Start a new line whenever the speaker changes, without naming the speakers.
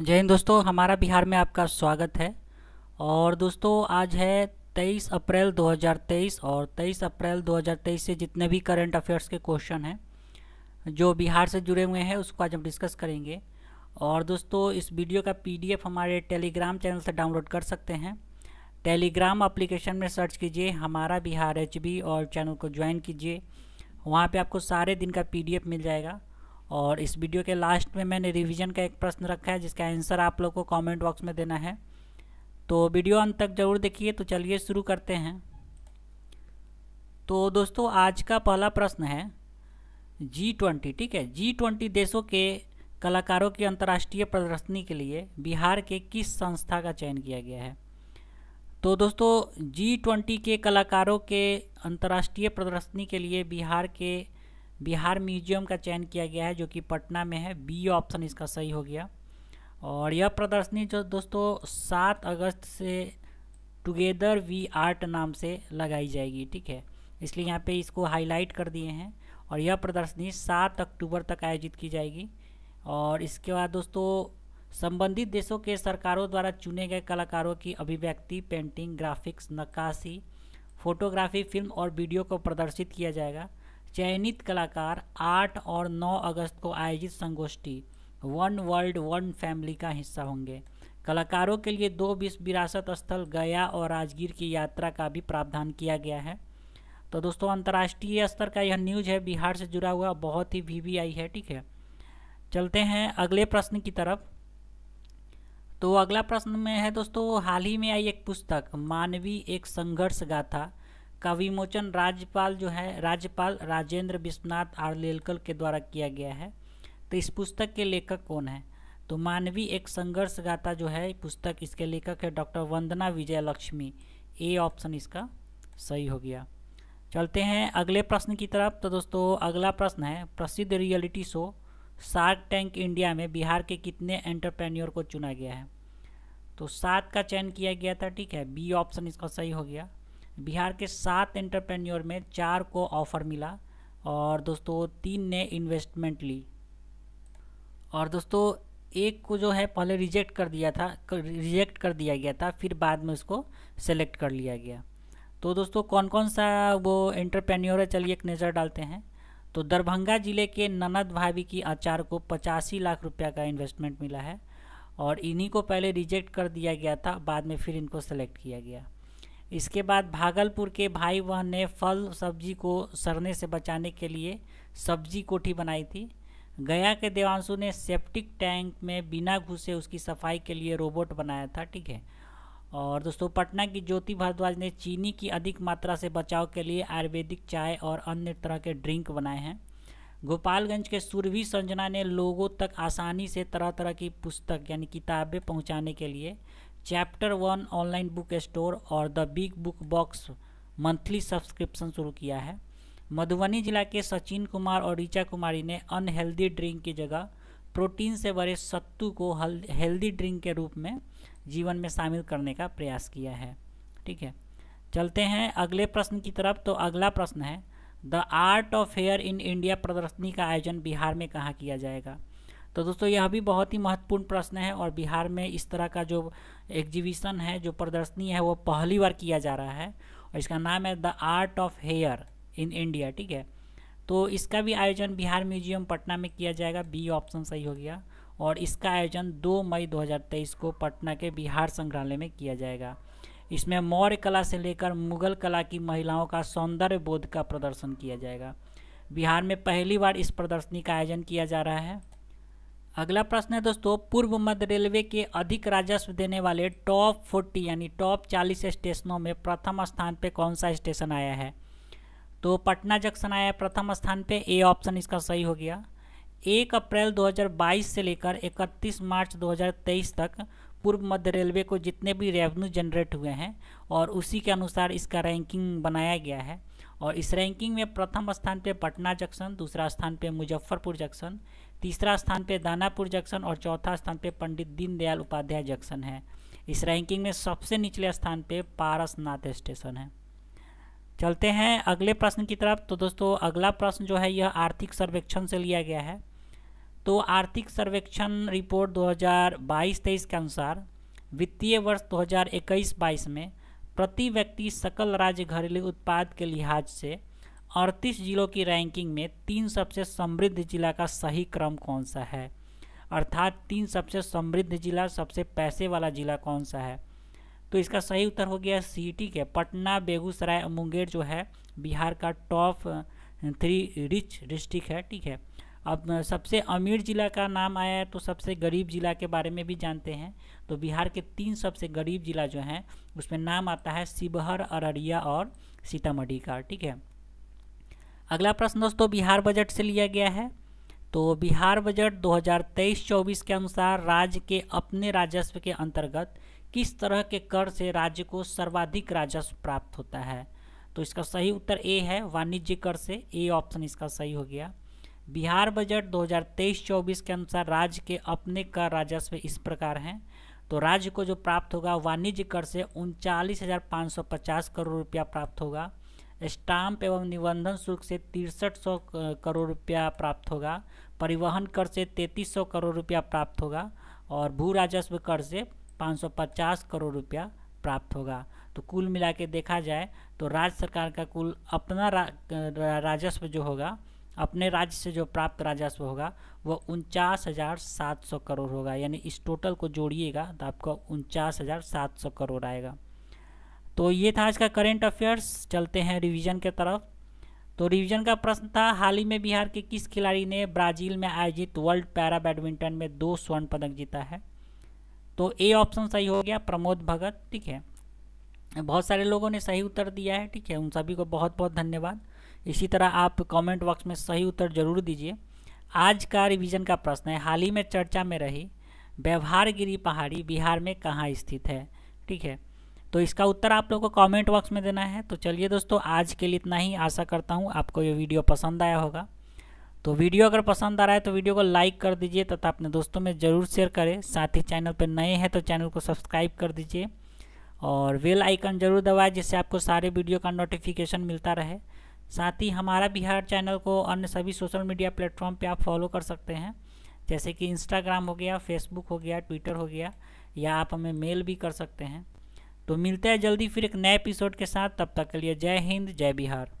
जय हिंद दोस्तों हमारा बिहार में आपका स्वागत है और दोस्तों आज है 23 अप्रैल 2023 और 23 अप्रैल 2023 से जितने भी करंट अफेयर्स के क्वेश्चन हैं जो बिहार से जुड़े हुए हैं उसको आज हम डिस्कस करेंगे और दोस्तों इस वीडियो का पीडीएफ हमारे टेलीग्राम चैनल से डाउनलोड कर सकते हैं टेलीग्राम अप्लीकेशन में सर्च कीजिए हमारा बिहार एच और चैनल को ज्वाइन कीजिए वहाँ पर आपको सारे दिन का पी मिल जाएगा और इस वीडियो के लास्ट में मैंने रिवीजन का एक प्रश्न रखा है जिसका आंसर आप लोग को कमेंट बॉक्स में देना है तो वीडियो अंत तक ज़रूर देखिए तो चलिए शुरू करते हैं तो दोस्तों आज का पहला प्रश्न है जी ट्वेंटी ठीक है जी ट्वेंटी देशों के कलाकारों की अंतर्राष्ट्रीय प्रदर्शनी के लिए बिहार के किस संस्था का चयन किया गया है तो दोस्तों जी ट्वेंटी के कलाकारों के अंतर्राष्ट्रीय प्रदर्शनी के लिए बिहार के बिहार म्यूजियम का चयन किया गया है जो कि पटना में है बी ऑप्शन इसका सही हो गया और यह प्रदर्शनी जो दोस्तों सात अगस्त से टुगेदर वी आर्ट नाम से लगाई जाएगी ठीक है इसलिए यहाँ पे इसको हाईलाइट कर दिए हैं और यह प्रदर्शनी सात अक्टूबर तक आयोजित की जाएगी और इसके बाद दोस्तों संबंधित देशों के सरकारों द्वारा चुने गए कलाकारों की अभिव्यक्ति पेंटिंग ग्राफिक्स नक्काशी फोटोग्राफी फिल्म और वीडियो को प्रदर्शित किया जाएगा चयनित कलाकार आठ और नौ अगस्त को आयोजित संगोष्ठी वन वर्ल्ड वन फैमिली का हिस्सा होंगे कलाकारों के लिए दो विश्व विरासत स्थल गया और राजगीर की यात्रा का भी प्रावधान किया गया है तो दोस्तों अंतर्राष्ट्रीय स्तर का यह न्यूज है बिहार से जुड़ा हुआ बहुत ही वी आई है ठीक है चलते हैं अगले प्रश्न की तरफ तो अगला प्रश्न में है दोस्तों हाल ही में आई एक पुस्तक मानवी एक संघर्ष गाथा का विमोचन राज्यपाल जो है राज्यपाल राजेंद्र विश्वनाथ आरलेलकर के द्वारा किया गया है तो इस पुस्तक के लेखक कौन है तो मानवी एक संघर्ष गाथा जो है पुस्तक इसके लेखक है doctor Vandana Vijay Lakshmi A option इसका सही हो गया चलते हैं अगले प्रश्न की तरफ तो दोस्तों अगला प्रश्न है प्रसिद्ध reality show Shark Tank India में बिहार के कितने एंटरप्रेन्योर को चुना गया है तो सात का चयन किया गया था ठीक है बी ऑप्शन इसका सही हो गया बिहार के सात एंटरप्रेन्योर में चार को ऑफ़र मिला और दोस्तों तीन ने इन्वेस्टमेंट ली और दोस्तों एक को जो है पहले रिजेक्ट कर दिया था रिजेक्ट कर दिया गया था फिर बाद में उसको सेलेक्ट कर लिया गया तो दोस्तों कौन कौन सा वो एंटरप्रेन्योर है चलिए एक नज़र डालते हैं तो दरभंगा ज़िले के ननद भाभी की आचार को पचासी लाख रुपया का इन्वेस्टमेंट मिला है और इन्हीं को पहले रिजेक्ट कर दिया गया था बाद में फिर इनको सेलेक्ट किया गया इसके बाद भागलपुर के भाई बहन ने फल सब्जी को सड़ने से बचाने के लिए सब्जी कोठी बनाई थी गया के देवांशु ने सेप्टिक टैंक में बिना घुसे उसकी सफाई के लिए रोबोट बनाया था ठीक है और दोस्तों पटना की ज्योति भारद्वाज ने चीनी की अधिक मात्रा से बचाव के लिए आयुर्वेदिक चाय और अन्य तरह के ड्रिंक बनाए हैं गोपालगंज के सुरभि संजना ने लोगों तक आसानी से तरह तरह की पुस्तक यानी किताबें पहुंचाने के लिए Chapter One online book store और the Big Book Box monthly subscription शुरू किया है मधुबनी जिला के सचिन कुमार और ऋचा कुमारी ने अनहेल्दी ड्रिंक की जगह प्रोटीन से भरे सत्तू को हेल्दी ड्रिंक के रूप में जीवन में शामिल करने का प्रयास किया है ठीक है चलते हैं अगले प्रश्न की तरफ तो अगला प्रश्न है the art of hair in India प्रदर्शनी का आयोजन बिहार में कहाँ किया जाएगा तो दोस्तों यह भी बहुत ही महत्वपूर्ण प्रश्न है और बिहार में इस तरह का जो एग्जीबिशन है जो प्रदर्शनी है वो पहली बार किया जा रहा है और इसका नाम है the art of hair in India ठीक है तो इसका भी आयोजन बिहार म्यूजियम पटना में किया जाएगा बी ऑप्शन सही हो गया और इसका आयोजन 2 मई 2023 को पटना के बिहार संग्रहालय में किया जाएगा इसमें मौर्य कला से लेकर मुगल कला की महिलाओं का सौंदर्य बोध का प्रदर्शन किया जाएगा बिहार में पहली बार इस प्रदर्शनी का आयोजन किया जा रहा है अगला प्रश्न है दोस्तों पूर्व मध्य रेलवे के अधिक राजस्व देने वाले टॉप फोर्टी यानी टॉप चालीस स्टेशनों में प्रथम स्थान पे कौन सा स्टेशन आया है तो पटना जंक्शन आया है प्रथम स्थान पे ए ऑप्शन इसका सही हो गया एक अप्रैल 2022 से लेकर 31 मार्च 2023 तक पूर्व मध्य रेलवे को जितने भी रेवेन्यू जनरेट हुए हैं और उसी के अनुसार इसका रैंकिंग बनाया गया है और इस रैंकिंग में प्रथम स्थान पे पटना जंक्शन दूसरा स्थान पे मुजफ्फरपुर जंक्शन तीसरा स्थान पे दानापुर जंक्शन और चौथा स्थान पे पंडित दीनदयाल उपाध्याय जंक्शन है इस रैंकिंग में सबसे निचले स्थान पे पारसनाथ स्टेशन है चलते हैं अगले प्रश्न की तरफ तो दोस्तों अगला प्रश्न जो है यह आर्थिक सर्वेक्षण से लिया गया है तो आर्थिक सर्वेक्षण रिपोर्ट 2022-23 के अनुसार वित्तीय वर्ष 2021-22 में प्रति व्यक्ति सकल राज्य घरेलू उत्पाद के लिहाज से अड़तीस जिलों की रैंकिंग में तीन सबसे समृद्ध जिला का सही क्रम कौन सा है अर्थात तीन सबसे समृद्ध जिला सबसे पैसे वाला जिला कौन सा है तो इसका सही उत्तर हो गया सी टी के पटना बेगूसराय मुंगेर जो है बिहार का टॉप थ्री रिच डिस्ट्रिक्ट है ठीक है अब सबसे अमीर ज़िला का नाम आया है तो सबसे गरीब ज़िला के बारे में भी जानते हैं तो बिहार के तीन सबसे गरीब ज़िला जो हैं उसमें नाम आता है शिवहर अररिया और सीतामढ़ी का ठीक है अगला प्रश्न दोस्तों बिहार बजट से लिया गया है तो बिहार बजट 2023-24 के अनुसार राज्य के अपने राजस्व के अंतर्गत किस तरह के कर से राज्य को सर्वाधिक राजस्व प्राप्त होता है तो इसका सही उत्तर ए है वाणिज्य कर से ए ऑप्शन इसका सही हो गया बिहार बजट 2023-24 के अनुसार राज्य के अपने कर राजस्व इस प्रकार हैं तो राज्य को जो प्राप्त होगा वाणिज्य कर से उनचालीस करोड़ रुपया प्राप्त होगा स्टाम्प एवं निबंधन शुल्क से तिरसठ सौ करोड़ रुपया प्राप्त होगा परिवहन कर से तैंतीस सौ करोड़ रुपया प्राप्त होगा और भू राजस्व कर से 550 करोड़ रुपया प्राप्त होगा तो कुल मिला के देखा जाए तो राज्य सरकार का कुल अपना रा, राजस्व जो होगा अपने राज्य से जो प्राप्त राजस्व होगा वह उनचास हज़ार सात सौ करोड़ होगा यानी इस टोटल को जोड़िएगा तो आपका उनचास हज़ार सात सौ करोड़ आएगा तो ये था आज का करेंट अफेयर्स चलते हैं रिवीजन के तरफ तो रिवीजन का प्रश्न था हाल ही में बिहार के किस खिलाड़ी ने ब्राज़ील में आयोजित वर्ल्ड पैरा बैडमिंटन में दो स्वर्ण पदक जीता है तो ए ऑप्शन सही हो गया प्रमोद भगत ठीक है बहुत सारे लोगों ने सही उत्तर दिया है ठीक है उन सभी को बहुत बहुत धन्यवाद इसी तरह आप कमेंट बॉक्स में सही उत्तर जरूर दीजिए आज का रिवीजन का प्रश्न है हाल ही में चर्चा में रही व्यवहारगिरी पहाड़ी बिहार में कहाँ स्थित है ठीक है तो इसका उत्तर आप लोगों को कमेंट बॉक्स में देना है तो चलिए दोस्तों आज के लिए इतना ही आशा करता हूँ आपको ये वीडियो पसंद आया होगा तो वीडियो अगर पसंद आ रहा है तो वीडियो को लाइक कर दीजिए तथा अपने दोस्तों में ज़रूर शेयर करें साथ ही चैनल पर नए हैं तो चैनल को सब्सक्राइब कर दीजिए और वेल आइकन जरूर दबाए जिससे आपको सारे वीडियो का नोटिफिकेशन मिलता रहे साथ ही हमारा बिहार चैनल को अन्य सभी सोशल मीडिया प्लेटफॉर्म पे आप फॉलो कर सकते हैं जैसे कि इंस्टाग्राम हो गया फेसबुक हो गया ट्विटर हो गया या आप हमें मेल भी कर सकते हैं तो मिलते हैं जल्दी फिर एक नए एपिसोड के साथ तब तक के लिए जय हिंद जय बिहार